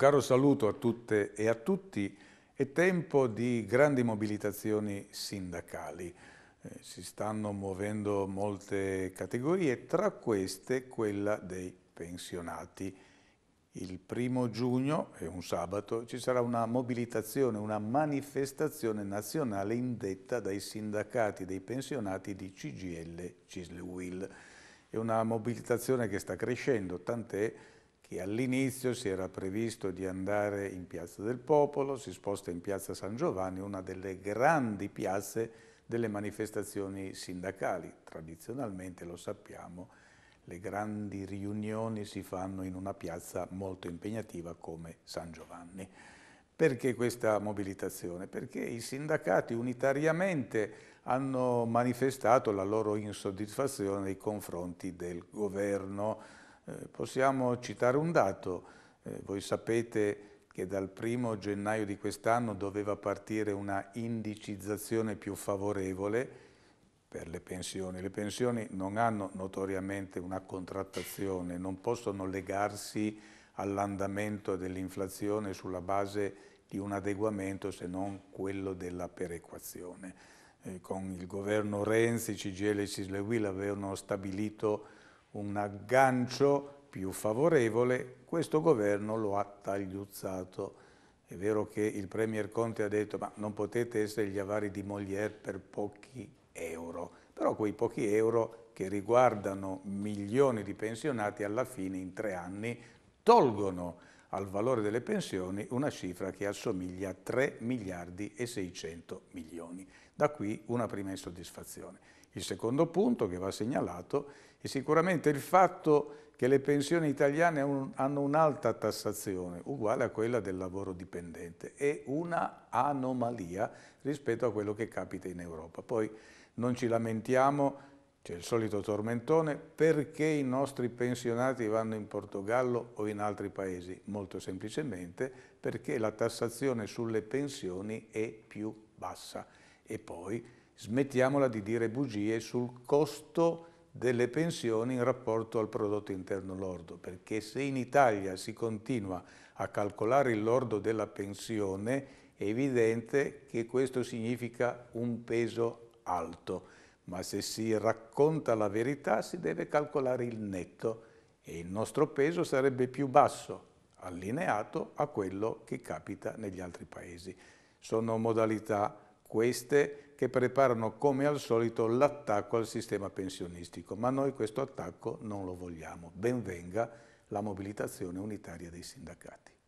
caro saluto a tutte e a tutti. È tempo di grandi mobilitazioni sindacali. Eh, si stanno muovendo molte categorie, tra queste quella dei pensionati. Il primo giugno, è un sabato, ci sarà una mobilitazione, una manifestazione nazionale indetta dai sindacati dei pensionati di CGL Cislewill. È una mobilitazione che sta crescendo, tant'è che all'inizio si era previsto di andare in Piazza del Popolo, si sposta in Piazza San Giovanni, una delle grandi piazze delle manifestazioni sindacali. Tradizionalmente, lo sappiamo, le grandi riunioni si fanno in una piazza molto impegnativa come San Giovanni. Perché questa mobilitazione? Perché i sindacati unitariamente hanno manifestato la loro insoddisfazione nei confronti del governo, eh, possiamo citare un dato, eh, voi sapete che dal primo gennaio di quest'anno doveva partire una indicizzazione più favorevole per le pensioni. Le pensioni non hanno notoriamente una contrattazione, non possono legarsi all'andamento dell'inflazione sulla base di un adeguamento se non quello della perequazione. Eh, con il governo Renzi, CGL e Cisleguil avevano stabilito un aggancio più favorevole, questo governo lo ha tagliuzzato. È vero che il Premier Conte ha detto ma non potete essere gli avari di Molière per pochi euro, però quei pochi euro che riguardano milioni di pensionati alla fine in tre anni tolgono al valore delle pensioni una cifra che assomiglia a 3 miliardi e 600 milioni. Da qui una prima insoddisfazione. Il secondo punto che va segnalato è sicuramente il fatto che le pensioni italiane hanno un'alta tassazione, uguale a quella del lavoro dipendente. È una anomalia rispetto a quello che capita in Europa. Poi non ci lamentiamo c'è il solito tormentone, perché i nostri pensionati vanno in Portogallo o in altri paesi? Molto semplicemente perché la tassazione sulle pensioni è più bassa. E poi smettiamola di dire bugie sul costo delle pensioni in rapporto al prodotto interno lordo, perché se in Italia si continua a calcolare il lordo della pensione è evidente che questo significa un peso alto ma se si racconta la verità si deve calcolare il netto e il nostro peso sarebbe più basso, allineato a quello che capita negli altri paesi. Sono modalità queste che preparano come al solito l'attacco al sistema pensionistico, ma noi questo attacco non lo vogliamo. Benvenga la mobilitazione unitaria dei sindacati.